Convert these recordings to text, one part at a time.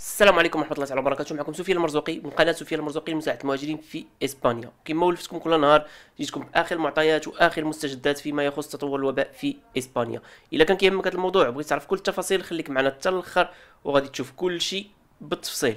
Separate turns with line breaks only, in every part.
السلام عليكم ورحمه الله تعالى وبركاته معكم سفيان المرزوقي من قناه سفيان المرزوقي لمساعده المهاجرين في اسبانيا كما ولفتكم كل نهار جيتكم باخر المعطيات واخر المستجدات فيما يخص تطور الوباء في اسبانيا الا كان كيهمك هذا الموضوع وبغيت تعرف كل التفاصيل خليك معنا حتى الاخر وغادي تشوف كل شيء بالتفصيل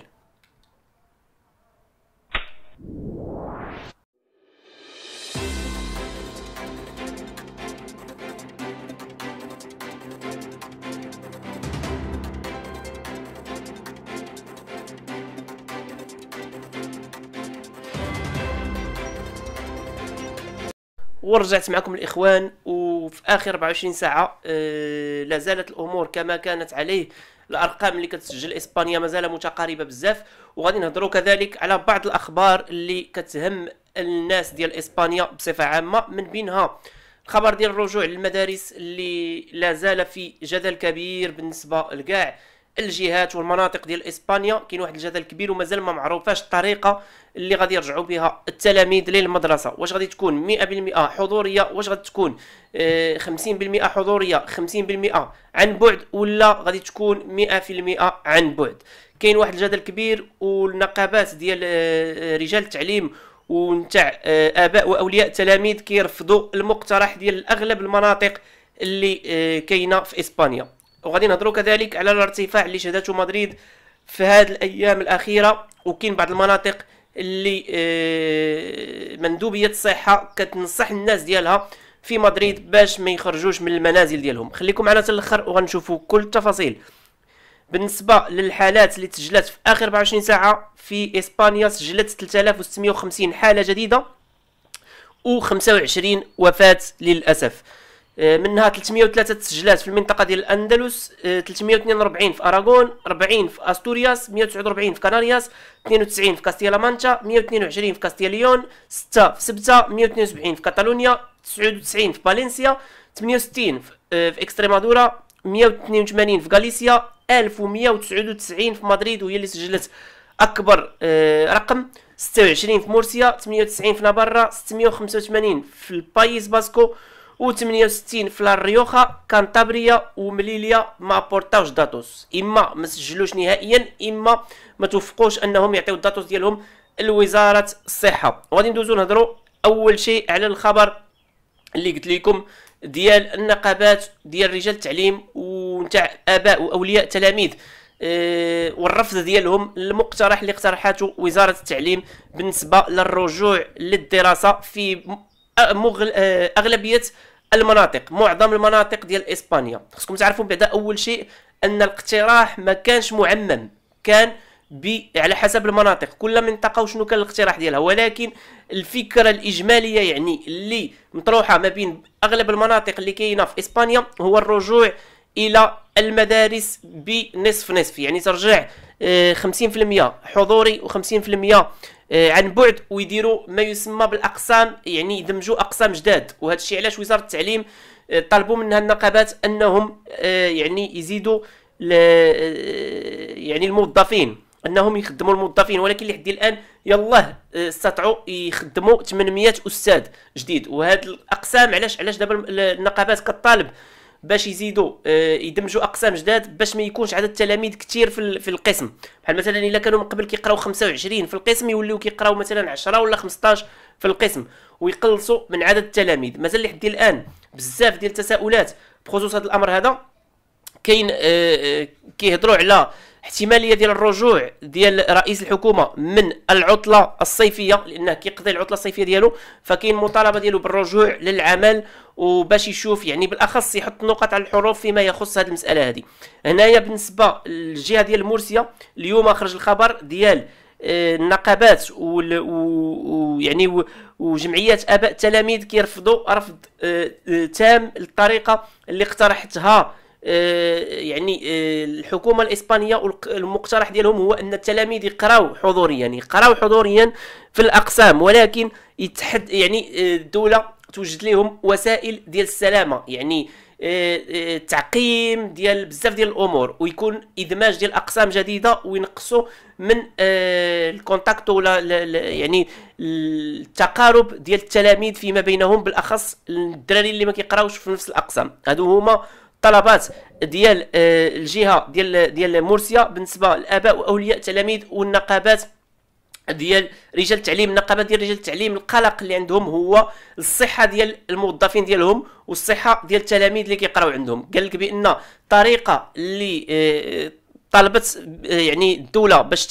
ورجعت معكم الاخوان وفي اخر 24 ساعه آه لا زالت الامور كما كانت عليه الارقام اللي كتسجل اسبانيا مازال متقاربه بزاف وغادي نهضروا كذلك على بعض الاخبار اللي كتهم الناس ديال اسبانيا بصفه عامه من بينها الخبر ديال الرجوع للمدارس اللي لا زال في جدل كبير بالنسبه لكاع الجهات والمناطق ديال اسبانيا كاين واحد الجدل كبير ومازال ما معروفاش الطريقه اللي غادي يرجعوا بها التلاميذ للمدرسه واش غادي تكون 100% حضوريه واش غادي تكون 50% آه، حضوريه 50% عن بعد ولا غادي تكون 100% عن بعد كاين واحد الجدل كبير والنقابات ديال آه، رجال التعليم ونتاع آه، اباء واولياء التلاميذ كيرفضوا المقترح ديال اغلب المناطق اللي كاينه في اسبانيا وغادي نهضروا كذلك على الارتفاع اللي شهدته مدريد في هذه الايام الاخيره وكاين بعض المناطق اللي آه، مندوبيه الصحه كتنصح الناس ديالها في مدريد باش ما يخرجوش من المنازل ديالهم خليكم معنا حتى الاخر وغنشوفوا كل التفاصيل بالنسبه للحالات اللي تسجلت في اخر 24 ساعه في اسبانيا سجلت 3650 حاله جديده و 25 وفاه للاسف آه، منها 303 تسجلات في المنطقه ديال الاندلس 342 آه، في اراغون 40 في استورياس 149 في كانارياس 92 في كاستيلا مانشا 122 في كاستيا ليون 6 في سبته 172 في كاتالونيا 99 في فالنسيا 68 آه، في اكستريمادورا 182 في غاليسيا 1199 في مدريد وهي اللي سجلت اكبر رقم 26 في مورسيا 98 في نابارا 685 في البايس باسكو و68 في الريوخا كانتابريا ومليليا ما بورتاوش داتوس اما ما سجلوش نهائيا اما ما توفقوش انهم يعطيو الداتوس ديالهم لوزاره الصحه وغادي ندوزو نهضروا اول شيء على الخبر اللي قلت لكم ديال النقابات ديال رجال التعليم ونتاع اباء واولياء التلاميذ والرفض ديالهم للمقترح اللي اقترحته وزاره التعليم بالنسبه للرجوع للدراسه في مغل... اغلبيه المناطق معظم المناطق ديال اسبانيا خصكم تعرفوا بعدا اول شيء ان الاقتراح ما كانش معمم كان بي على حسب المناطق كل منطقه وشنو كان الاقتراح ديالها ولكن الفكره الاجماليه يعني اللي مطروحه ما بين اغلب المناطق اللي كاينه في اسبانيا هو الرجوع الى المدارس بنصف نصف يعني ترجع 50% آه، حضوري و50% آه، عن بعد ويديروا ما يسمى بالاقسام يعني يدمجوا اقسام جداد وهذا الشيء علاش وزاره التعليم آه، طلبوا منها النقابات انهم يعني يزيدوا يعني الموظفين انهم يخدموا الموظفين ولكن لحد الان يلاه استطاعوا يخدموا 800 استاذ جديد وهذه الاقسام علاش علاش دابا النقابات كطالب باش يزيدوا آه، يدمجوا اقسام جداد باش ما يكونش عدد التلاميذ كثير في في القسم بحال مثلا الا كانوا من قبل كيقراو 25 في القسم يوليو كيقراو مثلا 10 ولا 15 في القسم ويقلصوا من عدد التلاميذ مازال لحد الان بزاف ديال التساؤلات بخصوص هذا الامر هذا كاين آه، آه، كيهضروا على احتماليه ديال الرجوع ديال رئيس الحكومه من العطله الصيفيه لانه كيقضي العطله الصيفيه ديالو فكاين مطالبه ديالو بالرجوع للعمل وباش يشوف يعني بالاخص يحط نقط على الحروف فيما يخص هذه المساله هذه هنايا بالنسبه للجهه ديال مرسيا اليوم خرج الخبر ديال آه، النقابات ويعني وجمعيات اباء التلاميذ كيرفضوا رفض آه، آه، تام الطريقه اللي اقترحتها آه، يعني آه، الحكومه الاسبانيه المقترح ديالهم هو ان التلاميذ يقراو حضوريا يقراو حضوريا في الاقسام ولكن يتحد يعني آه، الدوله توجد لهم وسائل ديال السلامه يعني التعقيم ديال بزاف ديال الامور ويكون ادماج ديال اقسام جديده وينقصوا من الكونتاكت ولا يعني التقارب ديال التلاميذ فيما بينهم بالاخص الدراري اللي ما كيقراوش في نفس الاقسام هادو هما الطلبات ديال آه، الجهه ديال ديال مرسيا بالنسبه للاباء واولياء التلاميذ والنقابات ديال رجال التعليم النقابه ديال رجال التعليم القلق اللي عندهم هو الصحه ديال الموظفين ديالهم والصحه ديال التلاميذ اللي كيقراو عندهم قال لك بان الطريقه اللي آه، طلبت آه، يعني الدوله باش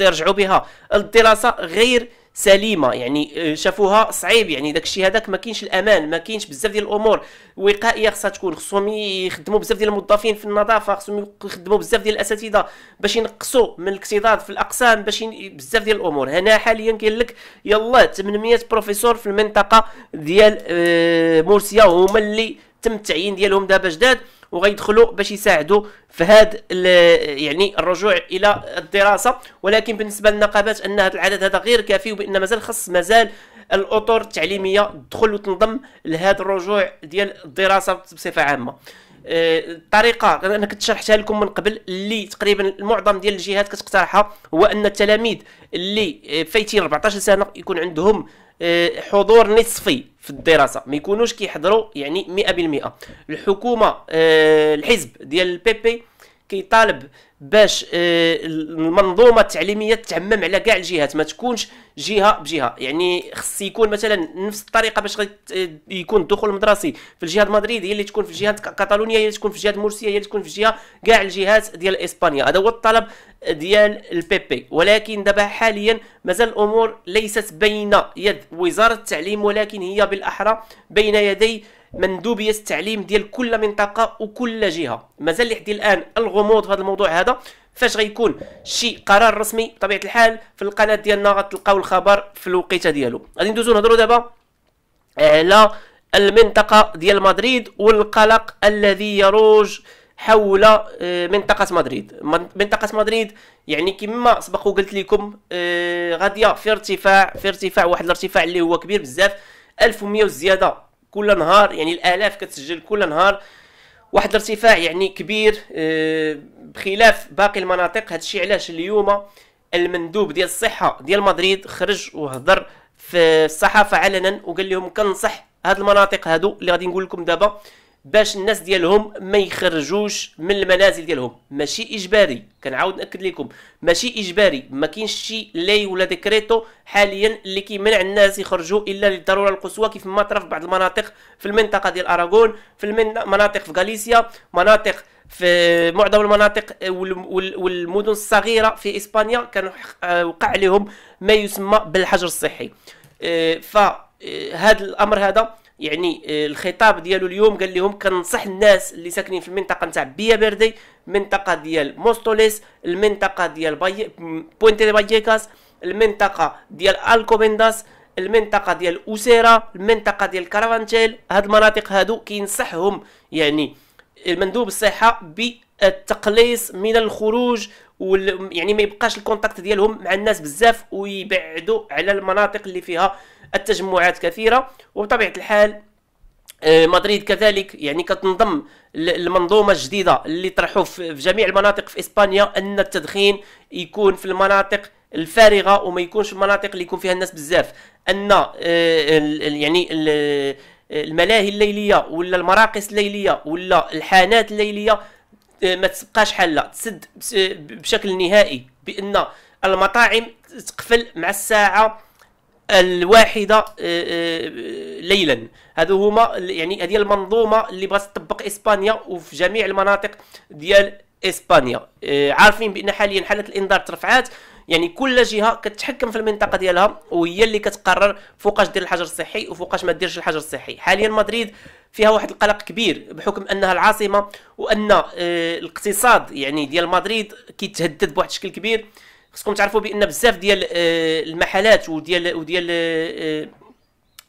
يرجعوا بها للدراسه غير سليمه يعني آه، شافوها صعيب يعني داك الشيء هذاك ما كاينش الامان ما كاينش بزاف ديال الامور وقائيه خصها تكون خصهم يخدموا بزاف ديال الموظفين في النظافه خصهم يخدموا بزاف ديال الاساتذه باش ينقصوا من الاكتظاظ في الاقسام باش بزاف ديال الامور هنا حاليا كاين لك يلا 800 بروفيسور في المنطقه ديال آه، مورسيا هما اللي تم التعيين ديالهم دابا جداد وغيدخلوا باش يساعدوا في هذا يعني الرجوع الى الدراسه ولكن بالنسبه للنقابات ان هذا العدد هذا غير كافي وبان مازال خص مازال الاطر التعليميه تدخل وتنضم لهذا الرجوع ديال الدراسه بصفه عامه الطريقه انا كنت شرحتها لكم من قبل اللي تقريبا معظم ديال الجهات كتقترحها هو ان التلاميذ اللي آه، فايتين 14 سنه يكون عندهم آه، حضور نصفي في الدراسه ما يكونوش كيحضروا يعني 100% الحكومه آه، الحزب ديال البيبي كيطالب باش آه، المنظومه التعليميه تعمم على كاع الجهات ما تكونش جهه بجهه يعني خص يكون مثلا نفس الطريقه باش آه، يكون الدخول المدرسي في الجهه المدريد هي اللي تكون في جهه كاتالونيا هي اللي تكون في جهه مورسيا هي اللي تكون في جهه كاع الجهات ديال اسبانيا هذا هو الطلب ديال البيبي ولكن دابا حاليا مازال الامور ليست بين يد وزاره التعليم ولكن هي بالاحرى بين يدي مندوبيه التعليم ديال كل منطقه وكل جهه مازال لحد الان الغموض في هذا الموضوع هذا فاش غيكون شي قرار رسمي بطبيعه الحال في القناه ديالنا غتلقاو الخبر في الوقيته ديالو غادي ندوزو نهضروا دابا على المنطقه ديال مدريد والقلق الذي يروج حول آه، منطقه مدريد منطقه مدريد يعني كما سبق وقلت لكم آه، غاديه في ارتفاع في ارتفاع واحد الارتفاع اللي هو كبير بزاف 1100 وزياده كل نهار يعني الالاف كتسجل كل نهار واحد الارتفاع يعني كبير آه، بخلاف باقي المناطق هادشي علاش اليوم المندوب ديال الصحه ديال مدريد خرج وهضر في الصحافه علنا وقال لهم كنصح هاد المناطق هادو اللي غادي نقول لكم دابا باش الناس ديالهم ما يخرجوش من المنازل ديالهم ماشي اجباري كنعاود ناكد لكم ماشي اجباري ما كاينش شي لي ولا ديكريتو حاليا اللي كيمنع الناس يخرجوا الا للضروره القصوى كيف ما طرا في بعض المناطق في المنطقه ديال اراغون في المناطق في غاليسيا مناطق في معظم المناطق والمدن الصغيره في اسبانيا كان وقع عليهم ما يسمى بالحجر الصحي آه، فهذا الامر هذا يعني آه، الخطاب ديالو اليوم قال لهم كنصح الناس اللي ساكنين في المنطقه نتاع بيا بيردي المنطقه ديال موستوليس المنطقه ديال باي بوينت دي بايكاس المنطقه ديال الكوبنداس المنطقه ديال اوسيرا المنطقه ديال كارفانتيل هاد المناطق هادو كينصحهم يعني المندوب الصحه بالتقليص من الخروج وال... يعني ما يبقاش الكونتاكت ديالهم مع الناس بزاف ويبعدوا على المناطق اللي فيها التجمعات كثيرة وبطبيعة الحال آه، مدريد كذلك يعني كتنضم المنظومه الجديده اللي طرحوا في جميع المناطق في اسبانيا ان التدخين يكون في المناطق الفارغه وما يكونش في المناطق اللي يكون فيها الناس بزاف ان آه، يعني الملاهي الليليه ولا المراقص الليليه ولا الحانات الليليه آه، ما تبقاش حاله تسد بشكل نهائي بان المطاعم تقفل مع الساعه الواحده آه، آه، ليلا هادو هما يعني هذه المنظومه اللي بغات تطبق اسبانيا وفي جميع المناطق ديال اسبانيا آه، عارفين بان حاليا حاله الانذار ترفعات يعني كل جهه كتحكم في المنطقه ديالها وهي اللي كتقرر فوقاش دير الحجر الصحي وفوقاش ما ديرش الحجر الصحي حاليا مدريد فيها واحد القلق كبير بحكم انها العاصمه وان الاقتصاد يعني ديال مدريد كيتهدد بواحد الشكل كبير خصكم تعرفوا بان بزاف ديال آه، المحلات وديال وديال آه،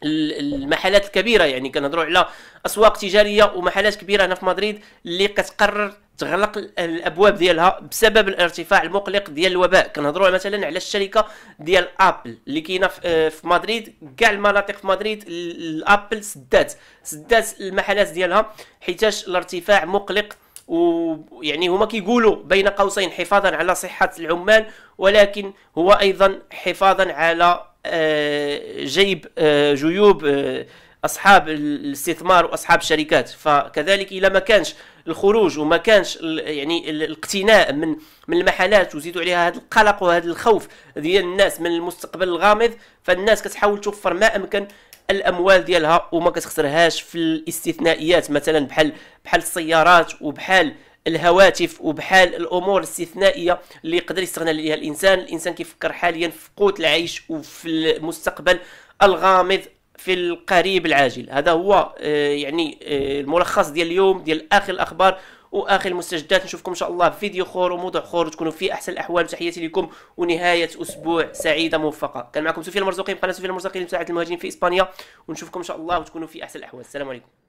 المحلات الكبيره يعني كنهضروا على اسواق تجاريه ومحلات كبيره هنا في مدريد اللي كتقرر تغلق الابواب ديالها بسبب الارتفاع المقلق ديال الوباء كنهضروا مثلا على الشركه ديال ابل اللي كاينه آه، في مدريد كاع المناطق في مدريد الابل سدات سدات المحلات ديالها حيتاش الارتفاع مقلق ويعني هما كيقولوا بين قوسين حفاظا على صحة العمال ولكن هو أيضا حفاظا على آه، جيب آه، جيوب آه، اصحاب الاستثمار واصحاب الشركات فكذلك الا ما كانش الخروج وما كانش يعني الاقتناء من من المحلات وزيدوا عليها هذا القلق وهذا الخوف ديال الناس من المستقبل الغامض فالناس كتحاول توفر ما امكن الاموال ديالها وما كتخسرهاش في الاستثنائيات مثلا بحال بحال السيارات وبحال الهواتف وبحال الامور الاستثنائيه اللي يقدر يستغنى عليها الانسان الانسان كيفكر حاليا في قوت العيش وفي المستقبل الغامض في القريب العاجل هذا هو آه، يعني آه، الملخص ديال اليوم ديال اخر الاخبار واخر المستجدات نشوفكم ان شاء الله في فيديو اخر وموضوع اخر تكونوا في احسن الاحوال تحياتي لكم ونهايه اسبوع سعيده موفقه كان معكم سفيان المرزوقي من قناه سفيان المرزوقي لمساعده المهاجرين في اسبانيا ونشوفكم ان شاء الله وتكونوا في احسن الاحوال السلام عليكم